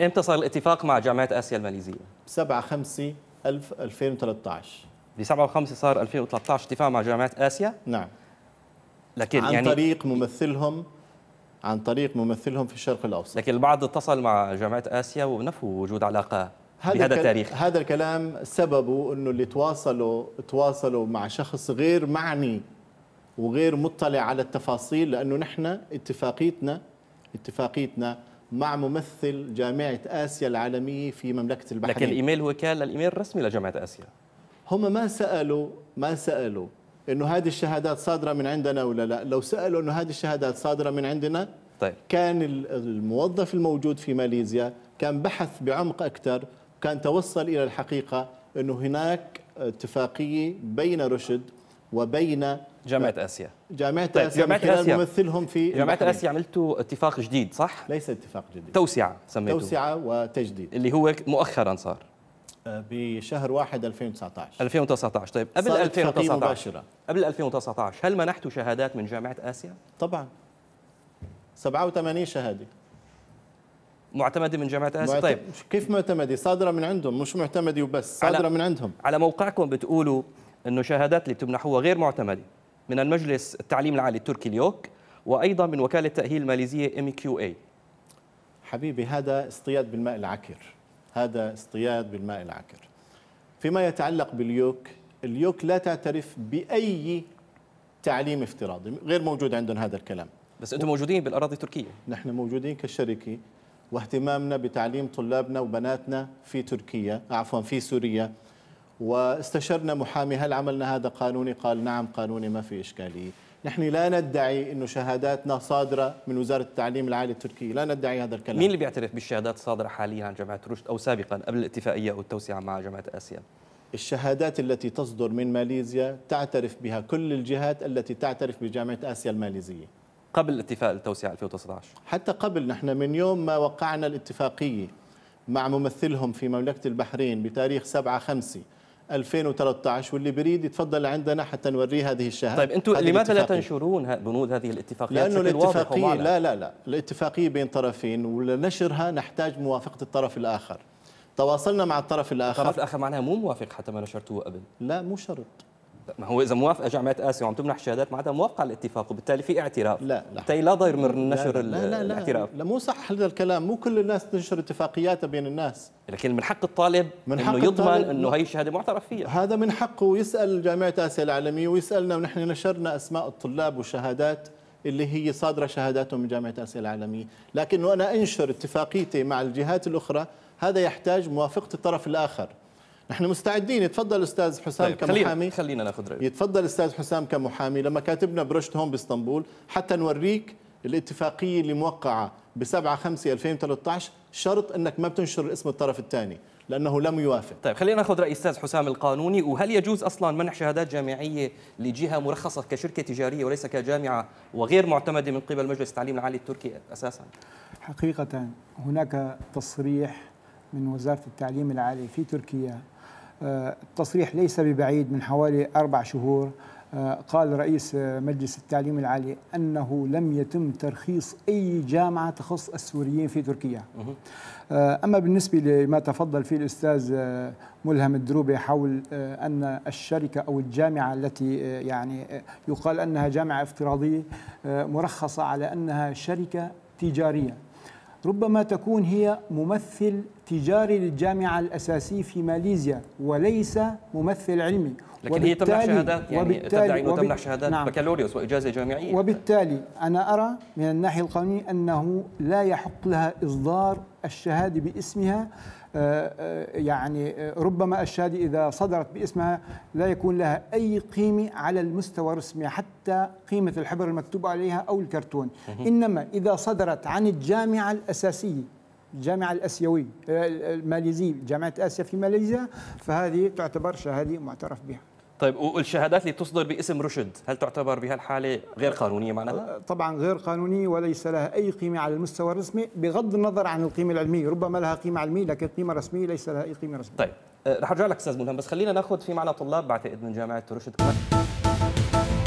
امتى صار الاتفاق مع جامعه اسيا الماليزيه 7 5 2013 ب 7 و5 صار 2013 اتفاق مع جامعه اسيا نعم لكن عن يعني طريق ممثلهم عن طريق ممثلهم في الشرق الاوسط لكن البعض اتصل مع جامعه اسيا ونفوا وجود علاقه هذا بهذا التاريخ هذا الكلام سببه انه اللي تواصلوا تواصلوا مع شخص غير معني وغير مطلع على التفاصيل لانه نحن اتفاقيتنا اتفاقيتنا مع ممثل جامعة آسيا العالمية في مملكة البحرين لكن الإيميل هو كان الإيميل الرسمي لجامعة آسيا هم ما سألوا ما سألوا انه هذه الشهادات صادره من عندنا ولا لا لو سالوا انه هذه الشهادات صادره من عندنا طيب. كان الموظف الموجود في ماليزيا كان بحث بعمق اكثر وكان توصل الى الحقيقه انه هناك اتفاقيه بين رشد وبين جامعة آسيا جامعة طيب، آسيا جامعة آسيا ممثلهم في جامعة آسيا عملتوا اتفاق جديد صح؟ ليس اتفاق جديد توسعة سميته توسعة وتجديد اللي هو مؤخرا صار آه، بشهر 1 2019 2019 طيب قبل 2019 مباشرة قبل 2019 هل منحتوا شهادات من جامعة آسيا؟ طبعا 87 شهادة معتمده من جامعه اسيا معتمد. طيب كيف معتمده صادره من عندهم مش معتمده وبس صادره من عندهم على موقعكم بتقولوا انه شهادات اللي بتمنحوها غير معتمده من المجلس التعليم العالي التركي اليوك وأيضا من وكالة تأهيل ماليزية اي حبيبي هذا اصطياد بالماء العكر هذا اصطياد بالماء العكر فيما يتعلق باليوك اليوك لا تعترف بأي تعليم افتراضي غير موجود عندهم هذا الكلام بس أنتم موجودين بالأراضي التركية نحن موجودين كشركة واهتمامنا بتعليم طلابنا وبناتنا في تركيا عفوا في سوريا واستشرنا محامي هل عملنا هذا قانوني قال نعم قانوني ما في إشكالية نحن لا ندعي انه شهاداتنا صادره من وزاره التعليم العالي التركيه، لا ندعي هذا الكلام. مين اللي بيعترف بالشهادات الصادره حاليا عن جامعه رشد او سابقا قبل الاتفاقيه أو التوسعة مع جامعه اسيا؟ الشهادات التي تصدر من ماليزيا تعترف بها كل الجهات التي تعترف بجامعه اسيا الماليزيه. قبل اتفاق التوسعه 2019 حتى قبل نحن من يوم ما وقعنا الاتفاقيه مع ممثلهم في مملكه البحرين بتاريخ 7 5 2013 واللي بريد يتفضل عندنا حتى نوريه هذه الشهاده طيب انتم لماذا لا تنشرون بنود هذه الاتفاقيات لانه الاتفاقيه لا لا لا الاتفاقيه بين طرفين ولنشرها نحتاج موافقه الطرف الاخر تواصلنا مع الطرف الاخر الطرف الاخر معناها مو موافق حتى ما نشرتوه قبل لا مو شرط ما هو اذا موافقه جامعه اسيا وعم تمنح شهادات معناتها موافقه على الاتفاق وبالتالي في اعتراف لا لا لا ضير من نشر لا لا لا الاعتراف لا, لا مو صح هذا الكلام مو كل الناس تنشر اتفاقياتها بين الناس لكن من حق الطالب من حق انه يضمن انه هي الشهاده معترف فيها هذا من حقه يسال جامعه اسيا العالميه ويسالنا ونحن نشرنا اسماء الطلاب والشهادات اللي هي صادره شهاداتهم من جامعه اسيا العالميه، لكنه انا انشر اتفاقيتي مع الجهات الاخرى هذا يحتاج موافقه الطرف الاخر نحن مستعدين تفضل استاذ حسام طيب. كمحامي خلينا, خلينا ناخذ رايك يتفضل استاذ حسام كمحامي لما كاتبنا برشت هون باسطنبول حتى نوريك الاتفاقيه اللي موقعه ب 7 5 2013 شرط انك ما بتنشر اسم الطرف الثاني لانه لم يوافق طيب خلينا ناخذ راي استاذ حسام القانوني وهل يجوز اصلا منح شهادات جامعيه لجهه مرخصه كشركه تجاريه وليس كجامعه وغير معتمده من قبل مجلس التعليم العالي التركي اساسا حقيقه هناك تصريح من وزاره التعليم العالي في تركيا التصريح ليس ببعيد من حوالي أربع شهور آه، قال رئيس مجلس التعليم العالي أنه لم يتم ترخيص أي جامعة تخص السوريين في تركيا آه، أما بالنسبة لما تفضل فيه الأستاذ آه، ملهم الدروبي حول أن الشركة أو الجامعة التي يعني يقال أنها جامعة افتراضية مرخصة على أنها شركة تجارية ربما تكون هي ممثل تجاري للجامعة الأساسية في ماليزيا وليس ممثل علمي لكن هي تمنح شهادات يعني وبالتالي تدعي أنه تمنح شهادات نعم بكالوريوس وإجازة جامعية وبالتالي أنا أرى من الناحية القانونية أنه لا يحق لها إصدار الشهادة باسمها آه، آه، يعني آه، ربما الشهادة إذا صدرت باسمها لا يكون لها أي قيمة على المستوى الرسمي حتى قيمة الحبر المكتوب عليها أو الكرتون إنما إذا صدرت عن الجامعة الأساسية الجامعة الأسيوية آه، الماليزية جامعة آسيا في ماليزيا فهذه تعتبر شهادة معترف بها طيب والشهادات اللي تصدر باسم رشد هل تعتبر بهالحالة غير قانونية معناها؟ آه، طبعا غير قانونية وليس لها أي قيمة على المستوى الرسمي بغض النظر عن القيمة العلمية ربما لها قيمة علمية لكن قيمة رسمية ليس لها أي قيمة رسمية طيب آه، رح ارجع لك استاذ ملهم بس خلينا ناخذ في معنا طلاب بعتقد من جامعه رشد كمان